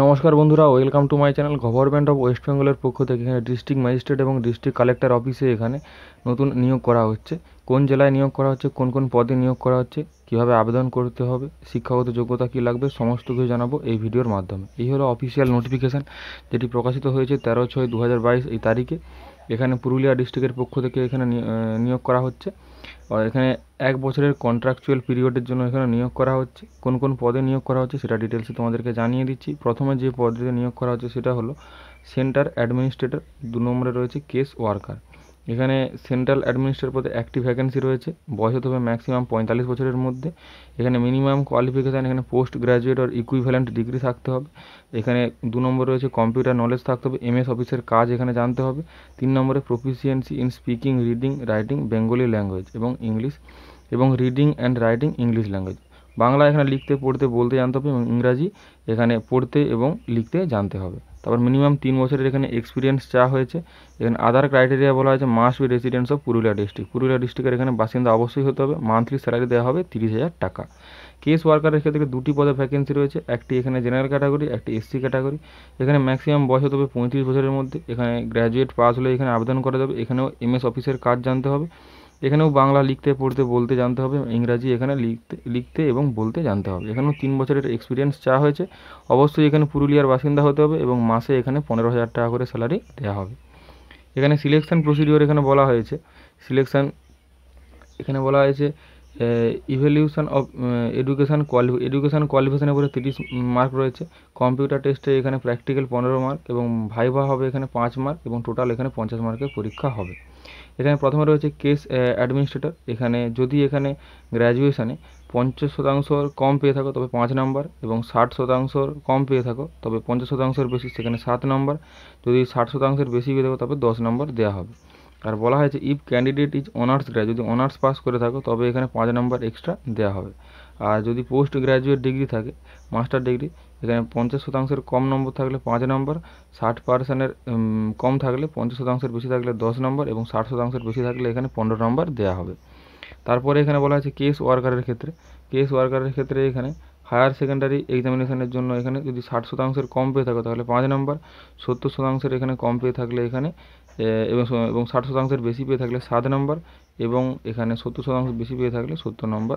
নমস্কার বন্ধুরা welcome to my channel government of West বেঙ্গলের পক্ষ থেকে এখানে ডিস্ট্রিক্ট ম্যাজিস্ট্রেট এবং ডিস্ট্রিক্ট কালেক্টর অফিসে এখানে নতুন নিয়োগ করা হচ্ছে কোন জেলায় নিয়োগ করা হচ্ছে কোন কোন পদে নিয়োগ করা হচ্ছে কিভাবে আবেদন করতে হবে শিক্ষাগত যোগ্যতা কী লাগবে সমস্ত কিছু জানাবো এই ভিডিওর মাধ্যমে এই হলো অফিসিয়াল নোটিফিকেশান যেটি প্রকাশিত হয়েছে তেরো ছয় দু এই তারিখে এখানে পুরুলিয়া ডিস্ট্রিক্টের পক্ষ থেকে এখানে নিয়োগ করা হচ্ছে এখানে এক বছরের কন্ট্রাকচুয়াল পিরিয়ডের জন্য এখানে নিয়োগ করা হচ্ছে কোন কোন পদে নিয়োগ করা হচ্ছে সেটা ডিটেলসে তোমাদেরকে জানিয়ে দিচ্ছি প্রথমে যে পদে নিয়োগ করা হচ্ছে সেটা হলো সেন্টার অ্যাডমিনিস্ট্রেটর দু নম্বরে রয়েছে কেস ওয়ার্কার এখানে সেন্ট্রাল অ্যাডমিনিস্ট্রেটর পদে একটি ভ্যাকেন্সি রয়েছে বয়স হতে হবে ম্যাক্সিমাম পঁয়তাল্লিশ বছরের মধ্যে এখানে মিনিমাম কোয়ালিফিকেশান এখানে পোস্ট গ্র্যাজুয়েট আর ইকুইভ্যালেন্ট ডিগ্রি থাকতে হবে এখানে দু নম্বর রয়েছে কম্পিউটার নলেজ থাকতে হবে এমএস অফিসের কাজ এখানে জানতে হবে তিন নম্বরে proficiency in speaking reading writing Bengali language এবং ইংলিশ এবং reading and writing English language Bangla এখানে লিখতে পড়তে বলতে জানতে হবে এবং ইংরাজি এখানে পড়তে এবং লিখতে জানতে হবে তারপর মিনিমাম তিন বছরের এখানে এক্সপিরিয়েন্স চা হয়েছে এখানে আদার ক্রাইটেরিয়া বলা হয়েছে must be residence of Purulia district Purulia ডিস্ট্রিক্টের এখানে বাসিন্দা অবশ্যই হতে হবে মান্থলি স্যালারি দেওয়া হবে তিরিশ হাজার টাকা কেস ওয়ার্কারের ক্ষেত্রে দুটি পদে ভ্যাকেন্সি রয়েছে একটি এখানে জেনারেল ক্যাটাগরি একটি এসসি ক্যাটাগরি এখানে ম্যাক্সিমাম বয়স হতে হবে পঁয়ত্রিশ বছরের মধ্যে এখানে গ্র্যাজুয়েট পাস হলে এখানে আবেদন করা যাবে এখানেও এমএস অফিসের কাজ জানতে হবে এখানেও বাংলা লিখতে পড়তে বলতে জানতে হবে ইংরাজি এখানে লিখতে লিখতে এবং বলতে জানতে হবে এখানেও তিন বছরের এক্সপিরিয়েন্স চা হয়েছে অবশ্যই এখানে পুরুলিয়ার বাসিন্দা হতে হবে এবং মাসে এখানে পনেরো হাজার টাকা করে স্যালারি দেওয়া হবে এখানে সিলেকশান প্রসিডিওর এখানে বলা হয়েছে সিলেকশান এখানে বলা হয়েছে ইভ্যালিউশন অফ এডুকেশান কোয়ালি এডুকেশান কোয়ালিফিকেশানের উপরে তিরিশ মার্ক রয়েছে কম্পিউটার টেস্টে এখানে প্র্যাকটিক্যাল পনেরো মার্ক এবং ভাইভা হবে এখানে পাঁচ মার্ক এবং টোটাল এখানে পঞ্চাশ মার্কের পরীক্ষা হবে এখানে প্রথমে রয়েছে কেস অ্যাডমিনিস্ট্রেটর এখানে যদি এখানে গ্র্যাজুয়েশানে পঞ্চাশ শতাংশর কম পেয়ে থাকো তবে পাঁচ নম্বর এবং ষাট শতাংশর কম পেয়ে থাকো তবে পঞ্চাশ শতাংশের বেশি সেখানে সাত নম্বর যদি ষাট শতাংশের বেশি পেয়ে থাকো তবে দশ নম্বর দেওয়া হবে আর বলা হয়েছে if candidate is honours graduate যদি অনার্স পাস করে থাকো তবে এখানে পাঁচ নম্বর এক্সট্রা দেওয়া হবে আর যদি পোস্ট গ্র্যাজুয়েট ডিগ্রি থাকে মাস্টার ডিগ্রি এখানে পঞ্চাশ শতাংশের কম নম্বর থাকলে পাঁচ নম্বর ষাট পার্সেন্টের কম থাকলে পঞ্চাশ শতাংশের বেশি থাকলে দশ নম্বর এবং ষাট শতাংশের বেশি থাকলে এখানে পনেরো নম্বর দেওয়া হবে তারপরে এখানে বলা আছে কেস ওয়ার্কারের ক্ষেত্রে কেস ওয়ার্কারের ক্ষেত্রে এখানে হায়ার সেকেন্ডারি এক্সামিনেশানের জন্য এখানে যদি ষাট শতাংশের কম পেয়ে থাকো তাহলে পাঁচ নম্বর সত্তর শতাংশের এখানে কম পেয়ে থাকলে এখানে এবং এবং ষাট শতাংশের বেশি পেয়ে থাকলে সাত নম্বর এবং এখানে সত্তর শতাংশ বেশি পেয়ে থাকলে সত্তর নম্বর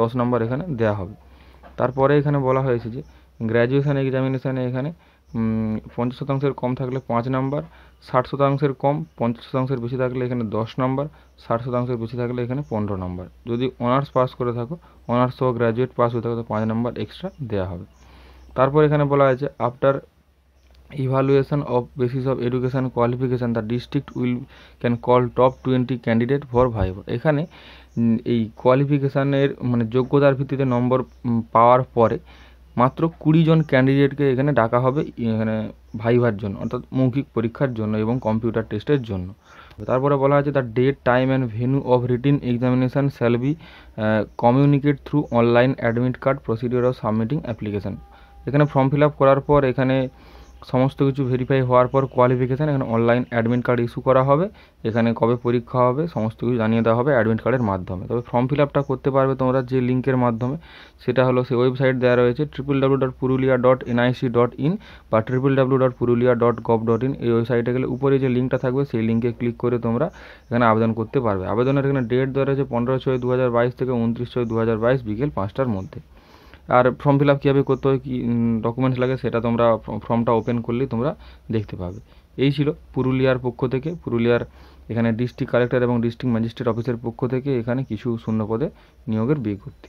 দশ নম্বর এখানে দেওয়া হবে তারপরে এখানে বলা হয়েছে যে গ্র্যাজুয়েশান এক্সামিনেশানে এখানে পঞ্চাশ শতাংশের কম থাকলে পাঁচ নাম্বার ষাট শতাংশের কম পঞ্চাশ শতাংশের বেশি থাকলে এখানে দশ নম্বর ষাট শতাংশের বেশি থাকলে এখানে পনেরো নম্বর যদি অনার্স পাস করে থাকো অনার্স সহ গ্র্যাজুয়েট পাস হয়ে থাকো তো পাঁচ নম্বর এক্সট্রা দেওয়া হবে তারপর এখানে বলা হয়েছে after evaluation of basis of education qualification the district will can call top twenty candidate for viva এখানে এই কোয়ালিফিকেশানের মানে যোগ্যতার ভিত্তিতে নম্বর পাওয়ার পরে মাত্র কুড়ি জন ক্যান্ডিডেটকে এখানে ডাকা হবে এখানে ভাইভার জন্য অর্থাৎ মৌখিক পরীক্ষার জন্য এবং কম্পিউটার টেস্টের জন্য তারপরে বলা আছে the date time and venue of written examination shall be communicate through online admit card procedure of submitting application এখানে ফর্ম ফিল আপ করার পর এখানে সমস্ত কিছু ভেরিফাই হওয়ার পর কোয়ালিফিকেশান এখানে অনলাইন অ্যাডমিট কার্ড ইস্যু করা হবে এখানে কবে পরীক্ষা হবে সমস্ত কিছু জানিয়ে দেওয়া হবে অ্যাডমিট কার্ডের মাধ্যমে তবে ফর্ম ফিল আপটা করতে পারবে তোমরা যে লিঙ্কের মাধ্যমে সেটা হলো সেই ওয়েবসাইট দেওয়া রয়েছে triple W dot Purulia dot NIC dot in বা triple W dot Purulia dot gov dot in এই ওয়েবসাইটে গেলে উপরে যে লিঙ্কটা থাকবে সেই লিঙ্কে ক্লিক করে তোমরা এখানে আবেদন করতে পারবে আবেদনের এখানে ডেট দেওয়া রয়েছে পনেরো ছয় দু হাজার বাইশ থেকে উনত্রিশ ছয় দু হাজার বাইশ বিকেল পাঁচটার মধ্যে আর ফর্ম ফিল আপ কীভাবে করতে হয় কী ডকুমেন্টস লাগে সেটা তোমরা ফর্মটা ওপেন করলেই তোমরা দেখতে পাবে এই ছিল পুরুলিয়ার পক্ষ থেকে পুরুলিয়ার এখানে ডিস্ট্রিক্ট কালেক্টর এবং ডিস্ট্রিক্ট ম্যাজিস্ট্রেট অফিসের পক্ষ থেকে এখানে কিছু শূন্য পদে নিয়োগের বিজ্ঞপ্তি